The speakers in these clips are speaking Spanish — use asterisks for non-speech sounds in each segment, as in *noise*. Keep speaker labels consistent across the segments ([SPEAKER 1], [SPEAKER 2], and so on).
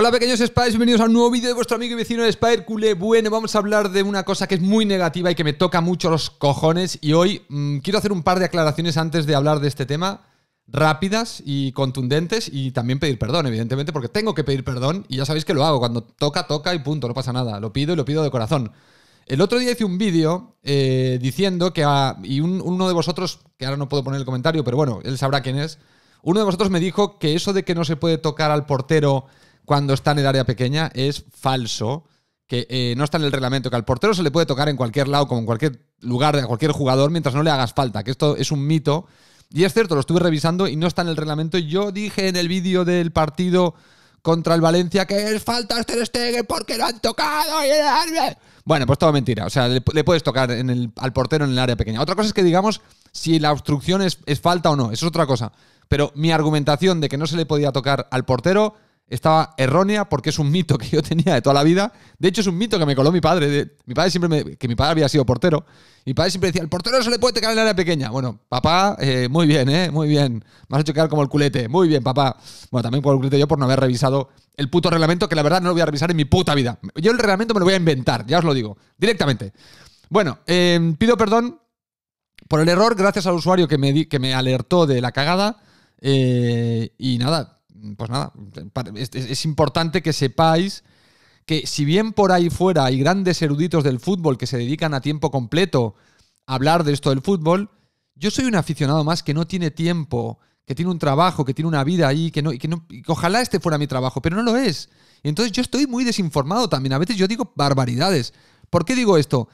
[SPEAKER 1] Hola pequeños Spires, bienvenidos a un nuevo vídeo de vuestro amigo y vecino de Bueno, vamos a hablar de una cosa que es muy negativa y que me toca mucho los cojones y hoy mm, quiero hacer un par de aclaraciones antes de hablar de este tema rápidas y contundentes y también pedir perdón, evidentemente, porque tengo que pedir perdón y ya sabéis que lo hago, cuando toca, toca y punto, no pasa nada, lo pido y lo pido de corazón. El otro día hice un vídeo eh, diciendo que, a, y uno de vosotros, que ahora no puedo poner el comentario, pero bueno, él sabrá quién es, uno de vosotros me dijo que eso de que no se puede tocar al portero cuando está en el área pequeña es falso, que eh, no está en el reglamento, que al portero se le puede tocar en cualquier lado, como en cualquier lugar, a cualquier jugador, mientras no le hagas falta, que esto es un mito. Y es cierto, lo estuve revisando y no está en el reglamento. Yo dije en el vídeo del partido contra el Valencia que es falta este Stegen porque lo han tocado. Y el bueno, pues todo mentira. O sea, le, puedes tocar en el, al portero en el área pequeña. Otra cosa es que digamos si la obstrucción es, es falta o no. Eso es otra cosa. Pero mi argumentación de que no se le podía tocar al portero estaba errónea porque es un mito que yo tenía de toda la vida. De hecho, es un mito que me coló mi padre. mi padre siempre me, que mi padre había sido portero. Mi padre siempre decía, el portero se le puede tocar en la área pequeña. Bueno, papá, eh, muy bien, ¿eh? Muy bien. Me has hecho quedar como el culete. Muy bien, papá. Bueno, también por el culete yo por no haber revisado el puto reglamento, que la verdad no lo voy a revisar en mi puta vida. Yo el reglamento me lo voy a inventar, ya os lo digo, directamente. Bueno, em, pido perdón por el error, gracias al usuario que me, que me alertó de la cagada. Eh, y nada, Mm, pues nada, es, importante que sepáis que si bien por ahí fuera hay grandes eruditos del fútbol que se dedican a tiempo completo a hablar de esto del fútbol, yo soy un aficionado más que no tiene tiempo, que tiene un trabajo, que tiene una vida ahí, que no, que ojalá este fuera mi trabajo, pero no lo es. entonces yo estoy muy desinformado también. A veces yo digo barbaridades. ¿Por qué digo esto?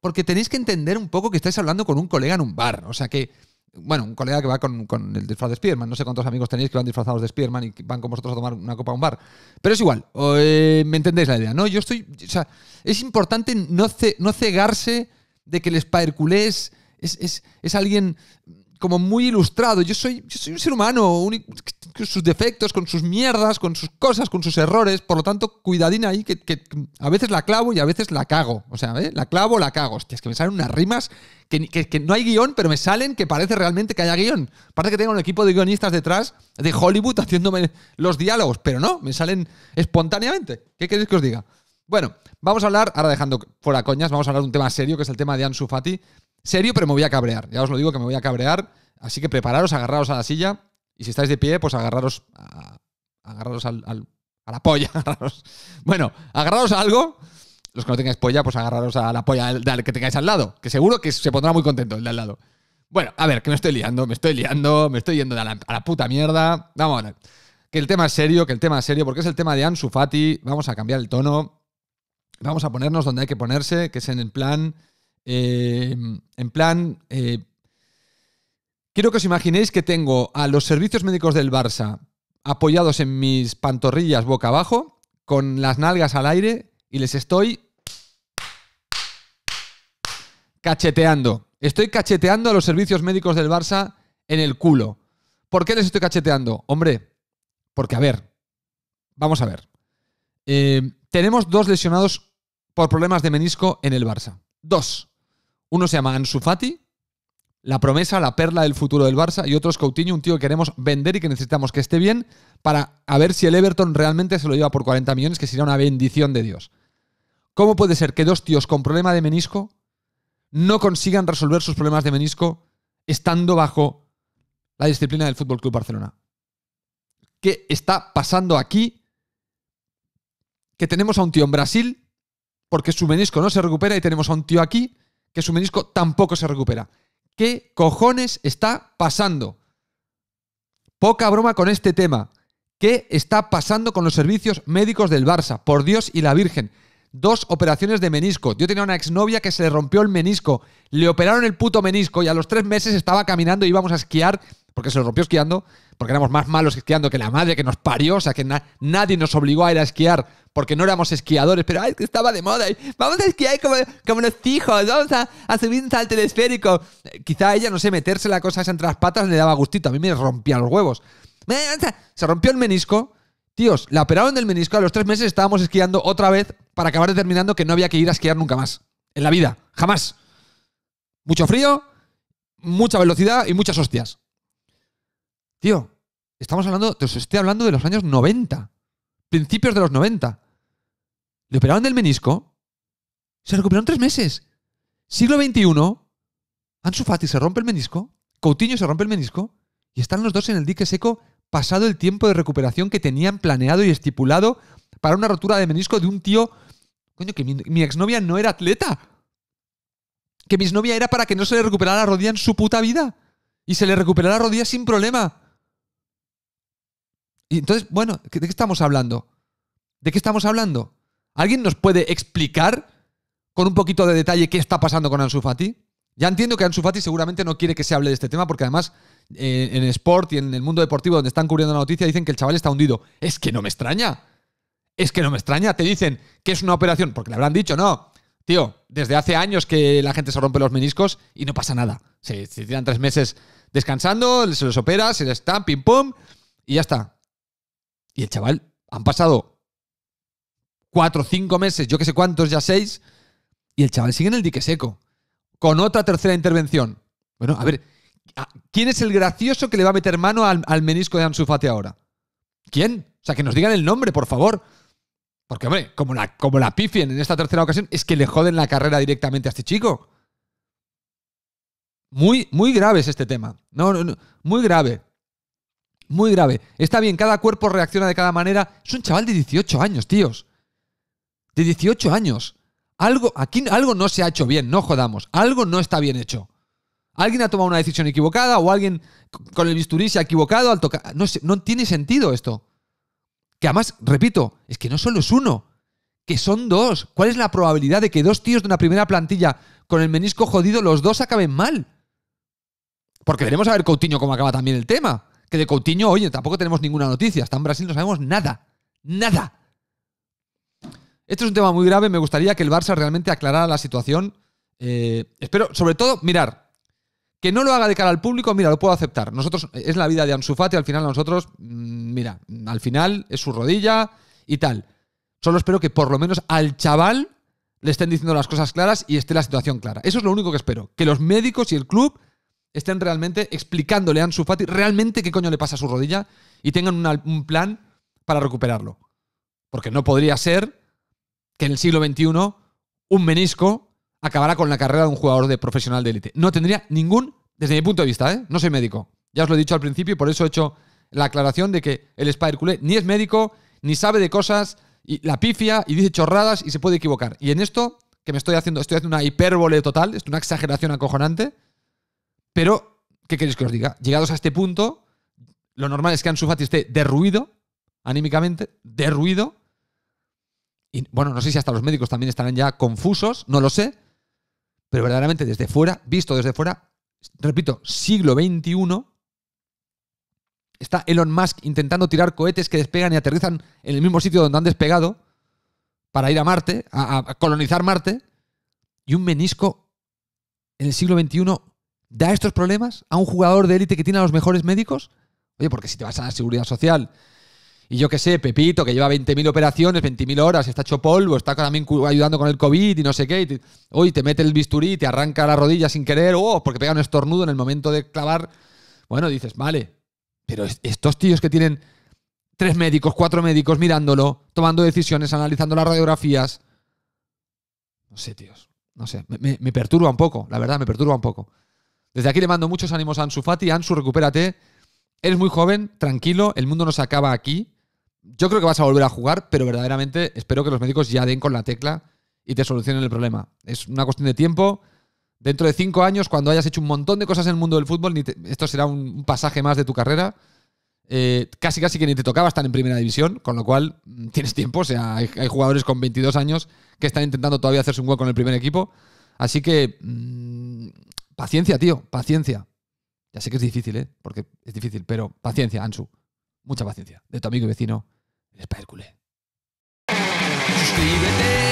[SPEAKER 1] Porque tenéis que entender un poco que estáis hablando con un colega en un bar. O sea que bueno, un colega que va con, el disfraz de Spiderman. No sé cuántos amigos tenéis que van disfrazados de Spiderman y van con vosotros a tomar una copa a un bar. Pero es igual, eh, me entendéis la idea, ¿no? Yo estoy. O sea, es importante no, no cegarse de que el spider es, es, es, alguien como muy ilustrado. Yo soy, soy un ser humano, con sus defectos, con sus mierdas, con sus cosas, con sus errores. Por lo tanto, cuidadín ahí, que, a veces la clavo y a veces la cago. O sea, ¿eh? la clavo, la cago. Hostia, es que me salen unas rimas que, que, no hay guión, pero me salen que parece realmente que haya guión. Parece que tengo un equipo de guionistas detrás de Hollywood haciéndome los diálogos, pero no, me salen espontáneamente. ¿Qué queréis que os diga? Bueno, vamos a hablar, ahora dejando fuera coñas, vamos a hablar de un tema serio, que es el tema de Ansu Fati, serio, pero me voy a cabrear. Ya os lo digo que me voy a cabrear. Así que prepararos, agarraros a la silla. Y si estáis de pie, pues agarraros a, al, a la polla. *laughs* Bueno, agarraros a algo. Los que no tengáis polla, pues agarraros a la polla del que tengáis al lado. Que seguro que se pondrá muy contento el de al lado. Bueno, a ver, que me estoy liando, me estoy liando, me estoy yendo a la, a la puta mierda. Vamos a ver. Que el tema es serio, que el tema es serio, porque es el tema de Ansu Fati. Vamos a cambiar el tono. Vamos a ponernos donde hay que ponerse, que es en el plan Em, en plan, eh, quiero que os imaginéis que tengo a los servicios médicos del Barça apoyados en mis pantorrillas boca abajo, con las nalgas al aire y les estoy cacheteando. Estoy cacheteando a los servicios médicos del Barça en el culo. ¿Por qué les estoy cacheteando? Hombre, porque a ver, vamos a ver. Em, tenemos dos lesionados por problemas de menisco en el Barça. Dos. Uno se llama Ansu Fati, la promesa, la perla del futuro del Barça, y otro es Coutinho, un tío que queremos vender y que necesitamos que esté bien para ver si el Everton realmente se lo lleva por 40 millones, que sería una bendición de Dios. ¿Cómo puede ser que dos tíos con problema de menisco no consigan resolver sus problemas de menisco estando bajo la disciplina del Fútbol Club Barcelona? ¿Qué está pasando aquí? Que tenemos a un tío en Brasil porque su menisco no se recupera y tenemos a un tío aquí que su menisco tampoco se recupera. ¿Qué cojones está pasando? Poca broma con este tema. ¿Qué está pasando con los servicios médicos del Barça? Por Dios y la Virgen. Dos operaciones de menisco. Yo tenía una exnovia que se le rompió el menisco. Le operaron el puto menisco y a los tres meses estaba caminando y íbamos a esquiar, porque se lo rompió esquiando, porque éramos más malos esquiando que la madre que nos parió, o sea que nadie nos obligó a ir a esquiar porque no éramos esquiadores, pero ay, estaba de moda. Vamos a esquiar como, los hijos, vamos a, subir un salto eh, Quizá ella, no sé, meterse la cosa esa entre las patas le daba gustito. A mí me rompía los huevos. Se rompió el menisco. Tíos, la operaron del menisco. A los tres meses estábamos esquiando otra vez para acabar determinando que no había que ir a esquiar nunca más. En la vida. Jamás. Mucho frío, mucha velocidad y muchas hostias. Tío, estamos hablando, te os estoy hablando de los años 90. Principios de los 90 le operaron del menisco, se recuperaron tres meses. Siglo XXI, Ansu se rompe el menisco, Coutinho se rompe el menisco, y están los dos en el dique seco pasado el tiempo de recuperación que tenían planeado y estipulado para una rotura de menisco de un tío. Coño, que mi, mi exnovia no era atleta. Que mi exnovia era para que no se le recuperara la rodilla en su puta vida. Y se le recuperara la rodilla sin problema. Y entonces, bueno, ¿de qué estamos hablando? ¿De qué estamos hablando? ¿Alguien nos puede explicar con un poquito de detalle qué está pasando con Ansu Fati? Ya entiendo que Ansu Fati seguramente no quiere que se hable de este tema porque además eh, en Sport y en el mundo deportivo donde están cubriendo la noticia dicen que el chaval está hundido. Es que no me extraña. Es que no me extraña. Te dicen que es una operación porque le habrán dicho, no. Tío, desde hace años que la gente se rompe los meniscos y no pasa nada. Se, se tiran tres meses descansando, se los opera, se les están, pim pum, y ya está. Y el chaval, han pasado cuatro, cinco meses, yo que sé cuántos, ya seis, y el chaval sigue en el dique seco, con otra tercera intervención. Bueno, a ver, ¿quién es el gracioso que le va a meter mano al, menisco de Ansu ahora? ¿Quién? O sea, que nos digan el nombre, por favor. Porque, hombre, como la, como la pifien en esta tercera ocasión, es que le joden la carrera directamente a este chico. Muy, muy grave es este tema. No, no, no, muy grave. Muy grave. Está bien, cada cuerpo reacciona de cada manera. Es un chaval de 18 años, tíos de 18 años. Algo, aquí algo no se ha hecho bien, no jodamos. Algo no está bien hecho. Alguien ha tomado una decisión equivocada o alguien con el bisturí se ha equivocado al tocar. No, no tiene sentido esto. Que además, repito, es que no solo es uno, que son dos. ¿Cuál es la probabilidad de que dos tíos de una primera plantilla con el menisco jodido, los dos acaben mal? Porque veremos a ver Coutinho cómo acaba también el tema. Que de Coutinho, oye, tampoco tenemos ninguna noticia. Hasta en Brasil no sabemos nada. Nada. Esto es un tema muy grave. Me gustaría que el Barça realmente aclarara la situación. Eh, espero, sobre todo, mirar. Que no lo haga de cara al público, mira, lo puedo aceptar. Nosotros, eh, es la vida de Ansu al final a nosotros, mm, mira, al final es su rodilla y tal. Solo espero que por lo menos al chaval le estén diciendo las cosas claras y esté la situación clara. Eso es lo único que espero. Que los médicos y el club estén realmente explicándole a Ansu realmente qué coño le pasa a su rodilla y tengan un plan para recuperarlo. Porque no podría ser que en el siglo XXI un menisco acabará con la carrera de un jugador de profesional de élite. No tendría ningún, desde mi punto de vista, ¿eh? no soy médico. Ya os lo he dicho al principio y por eso he hecho la aclaración de que el spider ni es médico, ni sabe de cosas, y la pifia y dice chorradas y se puede equivocar. Y en esto, que me estoy haciendo, estoy haciendo una hipérbole total, es una exageración acojonante, pero, ¿qué queréis que os diga? Llegados a este punto, lo normal es que Ansu Fati esté derruido, anímicamente, derruido, y bueno, no sé si hasta los médicos también estarán ya confusos, no lo sé, pero verdaderamente desde fuera, visto desde fuera, repito, siglo XXI, está Elon Musk intentando tirar cohetes que despegan y aterrizan en el mismo sitio donde han despegado para ir a Marte, a, colonizar Marte, y un menisco en el siglo XXI da estos problemas a un jugador de élite que tiene a los mejores médicos. Oye, porque si te vas a la seguridad social y yo qué sé, Pepito, que lleva 20.000 operaciones, 20.000 horas, está hecho polvo, está también ayudando con el COVID y no sé qué. hoy te mete el bisturí, te arranca la rodilla sin querer, oh, porque pega un estornudo en el momento de clavar. Bueno, dices, vale, pero estos tíos que tienen tres médicos, cuatro médicos mirándolo, tomando decisiones, analizando las radiografías. No sé, tíos. No sé. Me, me perturba un poco, la verdad, me perturba un poco. Desde aquí le mando muchos ánimos a Ansu Fati. Ansu, recupérate. Eres muy joven, tranquilo, el mundo no se acaba aquí yo creo que vas a volver a jugar, pero verdaderamente espero que los médicos ya den con la tecla y te solucionen el problema. Es una cuestión de tiempo. Dentro de cinco años, cuando hayas hecho un montón de cosas en el mundo del fútbol, esto será un pasaje más de tu carrera. Eh, casi casi que ni te tocaba estar en primera división, con lo cual mm, tienes tiempo. O sea, hay, jugadores con 22 años que están intentando todavía hacerse un hueco en el primer equipo. Así que mm, paciencia, tío, paciencia. Ya sé que es difícil, ¿eh? Porque es difícil, pero paciencia, Ansu. Mucha paciencia. De tu amigo y vecino, les Suscríbete.